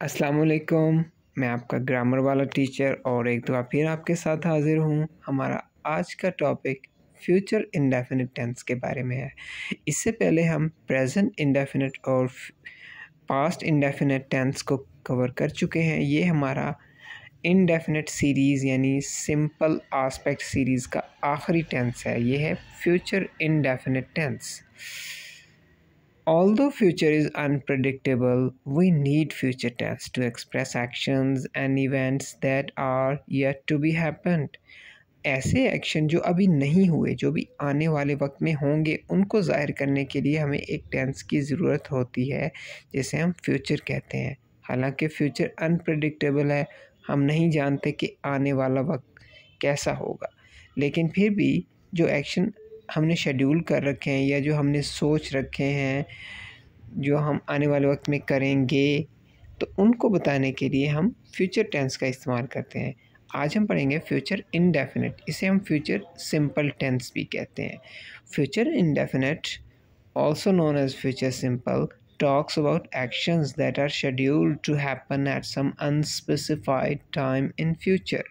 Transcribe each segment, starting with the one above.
असलकुम मैं आपका ग्रामर वाला टीचर और एक दफ़ा फिर आपके साथ हाज़िर हूँ हमारा आज का टॉपिक फ्यूचर इंडेफिनिट टेंस के बारे में है इससे पहले हम प्रेजेंट इंडेफिनिट और पास्ट इंडेफिनिट टेंस को कवर कर चुके हैं ये हमारा इनडेफिनेट सीरीज़ यानी सिंपल आस्पेक्ट सीरीज़ का आखिरी टेंस है ये है future indefinite tense Although future is unpredictable, we need future tense to express actions and events that are yet to be happened. ऐसे एक्शन जो अभी नहीं हुए जो भी आने वाले वक्त में होंगे उनको ज़ाहिर करने के लिए हमें एक टेंस की ज़रूरत होती है जिसे हम फ्यूचर कहते हैं हालांकि फ्यूचर अनप्रडिक्टेबल है हम नहीं जानते कि आने वाला वक्त कैसा होगा लेकिन फिर भी जो एक्शन हमने शेड्यूल कर रखे हैं या जो हमने सोच रखे हैं जो हम आने वाले वक्त में करेंगे तो उनको बताने के लिए हम फ्यूचर टेंस का इस्तेमाल करते हैं आज हम पढ़ेंगे फ्यूचर इनडेफिनेट इसे हम फ्यूचर सिंपल टेंस भी कहते हैं future indefinite also known as future simple talks about actions that are scheduled to happen at some unspecified time in future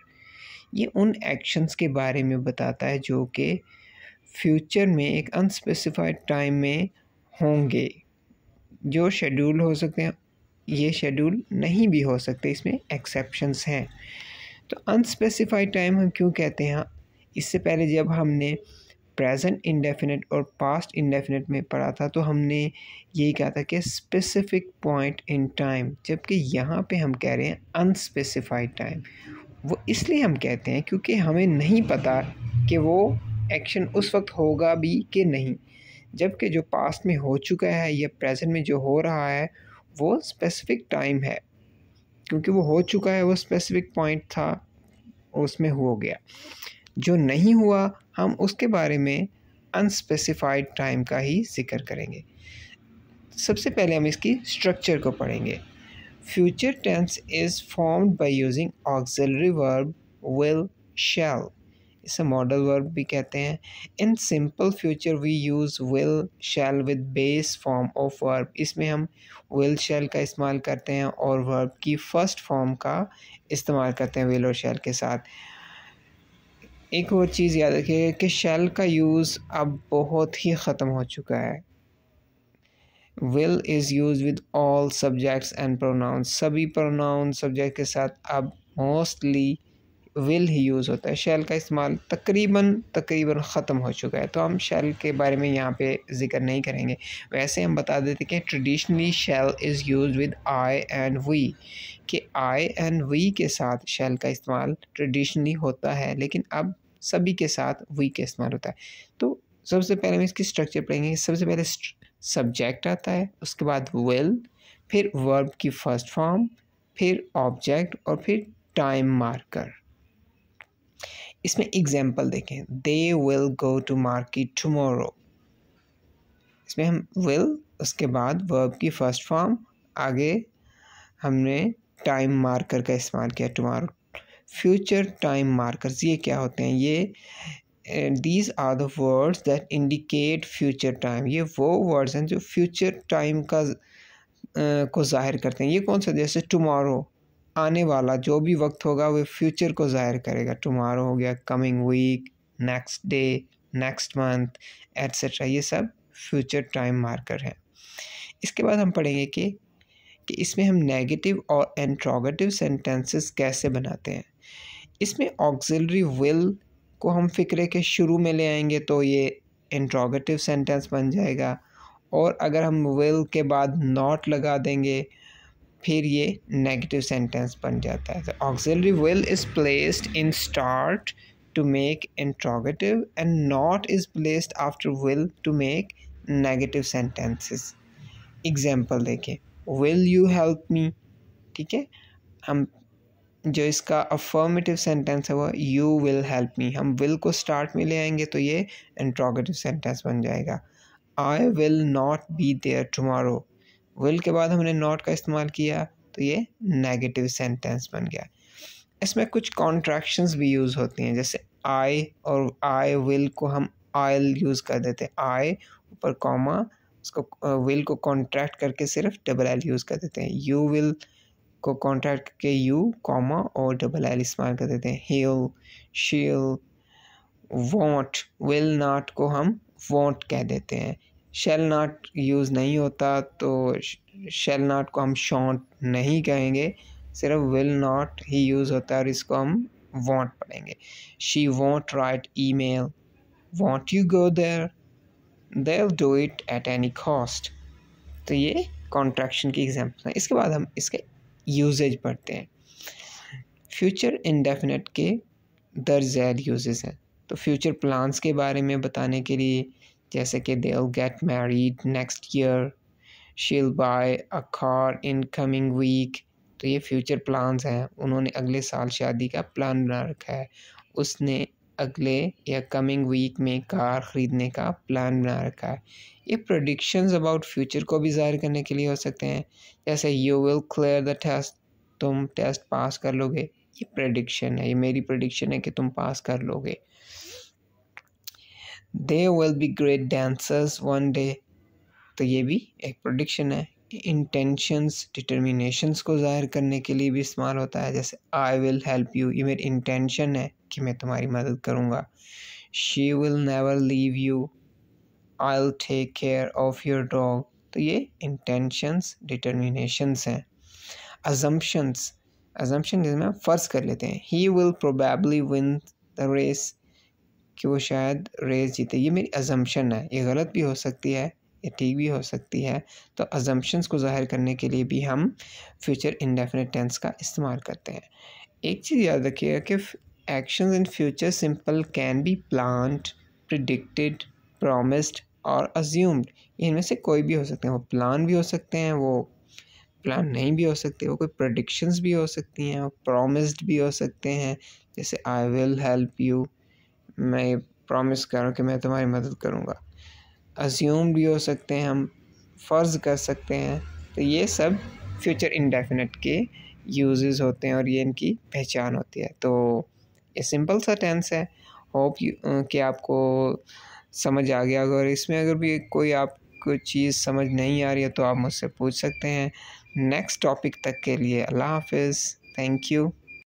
ये उन एक्शंस के बारे में बताता है जो कि फ्यूचर में एक अनस्पेसिफाइड टाइम में होंगे जो शेड्यूल हो सकते हैं ये शेड्यूल नहीं भी हो सकते इसमें एक्सेप्शंस हैं तो अनस्पेसिफाइड टाइम हम क्यों कहते हैं इससे पहले जब हमने प्रेजेंट इंडेफिनेट और पास्ट इंडेफिनेट में पढ़ा था तो हमने यही कहा था कि स्पेसिफिक पॉइंट इन टाइम जबकि यहाँ पे हम कह रहे हैं अनस्पेसिफाइड टाइम वो इसलिए हम कहते हैं क्योंकि हमें नहीं पता कि वो एक्शन उस वक्त होगा भी कि नहीं जबकि जो पास्ट में हो चुका है या प्रेजेंट में जो हो रहा है वो स्पेसिफिक टाइम है क्योंकि वो हो चुका है वो स्पेसिफिक पॉइंट था उसमें हो गया जो नहीं हुआ हम उसके बारे में अनस्पेसिफाइड टाइम का ही जिक्र करेंगे सबसे पहले हम इसकी स्ट्रक्चर को पढ़ेंगे future tense is formed by using auxiliary verb will shall इसे मॉडल वर्ब भी कहते हैं in simple future we use will shall with base form of verb इसमें हम विल शैल का इस्तेमाल करते हैं और वर्ब की फ़र्स्ट फॉर्म का इस्तेमाल करते हैं विल और शैल के साथ एक और चीज़ याद रखिएगा कि शैल का यूज़ अब बहुत ही ख़त्म हो चुका है will is use with all subjects and pronouns सभी प्रोनाउन सब्जेक्ट के साथ अब मोस्टली विल ही यूज़ होता है शेल का इस्तेमाल तकरीबन तकरीबन ख़त्म हो चुका है तो हम शेल के बारे में यहाँ पे जिक्र नहीं करेंगे वैसे हम बता देते कि traditionally shall is use with I and we कि आई एंड वी के साथ शेल का इस्तेमाल ट्रेडिशनली होता है लेकिन अब सभी के साथ वी का इस्तेमाल होता है तो सबसे पहले हम इसकी स्ट्रक्चर पढ़ेंगे सबसे पहले सब्जेक्ट आता है उसके बाद विल फिर वर्ब की फर्स्ट फॉर्म फिर ऑब्जेक्ट और फिर टाइम मार्कर इसमें एग्जाम्पल देखें they will go to market tomorrow इसमें हम विल उसके बाद वर्ब की फर्स्ट फॉर्म आगे हमने टाइम मार्कर का इस्तेमाल किया टमोरो फ्यूचर टाइम मार्कर्स ये क्या होते हैं ये these are the words that indicate future time ये वो वर्ड्स हैं जो फ्यूचर टाइम का को ज़ाहिर करते हैं ये कौन सा जैसे टमोरो आने वाला जो भी वक्त होगा वह फ्यूचर को ज़ाहिर करेगा टुमारो हो गया coming week next day next month etcetera ये सब फ्यूचर टाइम मार्कर है इसके बाद हम पढ़ेंगे कि कि इसमें हम नेगेटिव और एंट्रोगेटिव सेंटेंसेस कैसे बनाते हैं इसमें ऑक्सिलरी विल को हम फ़िक्रे के शुरू में ले आएंगे तो ये इंट्रोगेटिव सेंटेंस बन जाएगा और अगर हम विल के बाद नॉट लगा देंगे फिर ये नेगेटिव सेंटेंस बन जाता है auxiliary will is placed in start to make interrogative and not is placed after will to make negative sentences example देखें विल यू हेल्प मी ठीक है हम जो इसका अफर्मेटिव सेंटेंस है वो यू विल हेल्प मी हम विल को स्टार्ट में ले आएंगे तो ये इंट्रोगेटिव सेंटेंस बन जाएगा I will not be there tomorrow will के बाद हमने नॉट का इस्तेमाल किया तो ये नेगेटिव सेंटेंस बन गया इसमें कुछ कॉन्ट्रैक्शंस भी यूज़ होती हैं जैसे आई और आई विल को हम आयल यूज़ कर देते हैं आई ऊपर कॉमा उसको विल को कॉन्ट्रैक्ट करके सिर्फ डबल एल यूज़ कर देते हैं यू विल को कॉन्ट्रैक्ट करके यू कॉमा और डबल एल इस्तेमाल कर देते हैं हील शील वॉन्ट विल नाट को हम वॉन्ट कह देते हैं शेल नाट यूज़ नहीं होता तो शेल नाट को हम शॉन्ट नहीं कहेंगे सिर्फ विल नाट ही यूज़ होता है और इसको हम वॉन्ट पढ़ेंगे she won't write email won't you go there they'll do it at any cost तो ये कॉन्ट्रैक्शन की एग्जाम्पल है इसके बाद हम इसके यूजेज पढ़ते हैं फ्यूचर इनडेफिनेट के दर्ज ज़ैद यूजेज हैं तो फ्यूचर प्लान्स के बारे में बताने के लिए जैसे कि they get married next year she'll buy a car in coming week तो ये फ्यूचर प्लान्स हैं उन्होंने अगले साल शादी का प्लान बना रखा है उसने अगले या कमिंग वीक में कार ख़रीदने का प्लान बना रखा है ये प्रोडिक्शंस अबाउट फ्यूचर को भी ज़ाहिर करने के लिए हो सकते हैं जैसे you will clear the test तुम टेस्ट पास कर लोगे ये प्रोडिक्शन है ये मेरी प्रोडिक्शन है कि तुम पास कर लोगे they will be great dancers one day तो ये भी एक प्रोडिक्शन है इंटेंशंस डिटर्मिनेशंस को ज़ाहिर करने के लिए भी इस्तेमाल होता है जैसे आई विल हेल्प यू ये मेरी इंटेंशन है कि मैं तुम्हारी मदद करूँगा she will never leave you I will take care of your dog तो ये इंटेंशंस डिटर्मिनेशंस हैं अजम्पन्स अजम्पन जिसमें हम फ़र्ज़ कर लेते हैं he will probably win the race कि वो शायद रेस जीते ये मेरी अजम्पन है ये गलत भी हो सकती है ये ठीक भी हो सकती है तो अजम्पन्स को ज़ाहिर करने के लिए भी हम फ्यूचर इंडेफिनेट टेंस का इस्तेमाल करते हैं एक चीज़ याद रखिएगा कि actions in future simple can be planned predicted promised और अज्यूम्ड इनमें से कोई भी हो सकते हैं वो प्लान भी हो सकते हैं वो प्लान नहीं भी हो सकते वो कोई प्रडिक्शंस भी हो सकती हैं वो प्रोमिस्ड भी हो सकते हैं जैसे आई विल हेल्प यू मैं ये प्रॉमिस कर रहा हूँ कि मैं तुम्हारी मदद करूँगा अज्यूम भी हो सकते हैं हम फ़र्ज़ कर सकते हैं तो ये सब फ्यूचर इंडेफिनेट के यूज़ होते हैं और ये इनकी पहचान होती है तो ये सिंपल सा टेंस है होप कि आपको समझ आ गया अगर इसमें अगर भी कोई आपको चीज़ समझ नहीं आ रही है तो आप मुझसे पूछ सकते हैं नेक्स्ट टॉपिक तक के लिए अल्लाह हाफिज़ थैंक यू